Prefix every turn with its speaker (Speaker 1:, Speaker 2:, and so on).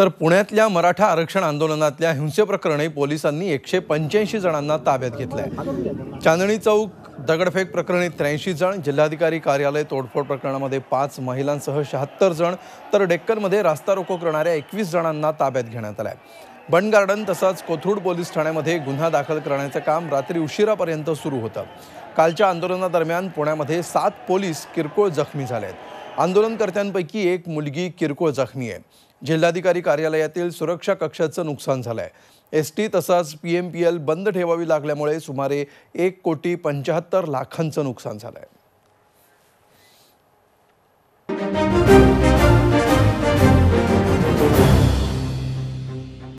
Speaker 1: तर पुण्यातल्या मराठा आरक्षण आंदोलनातल्या हिंसेप्रकरणी पोलिसांनी एकशे पंच्याऐंशी जणांना ताब्यात घेतलं आहे चांदणी चौक दगडफेक प्रकरणी त्र्याऐंशी जण जिल्हाधिकारी कार्यालय तोडफोड प्रकरणामध्ये पाच महिलांसह शहात्तर जण तर डेक्कनमध्ये रास्ता रोको करणाऱ्या एकवीस जणांना ताब्यात घेण्यात आहे बंड गार्डन तसंच कोथरूड पोलीस ठाण्यामध्ये गुन्हा दाखल करण्याचं काम रात्री उशिरापर्यंत सुरू होतं कालच्या आंदोलनादरम्यान पुण्यामध्ये सात पोलीस किरकोळ जखमी झाले आहेत आंदोलनकर्त्यांपैकी एक मुलगी किरकोळ जखमी आहे जिल्हाधिकारी कार्यालयातील सुरक्षा कक्षाचं नुकसान झालं आहे एस टी तसाच पी एम पी बंद ठेवावी लागल्यामुळे सुमारे एक कोटी पंच्याहत्तर लाखांचं नुकसान झालं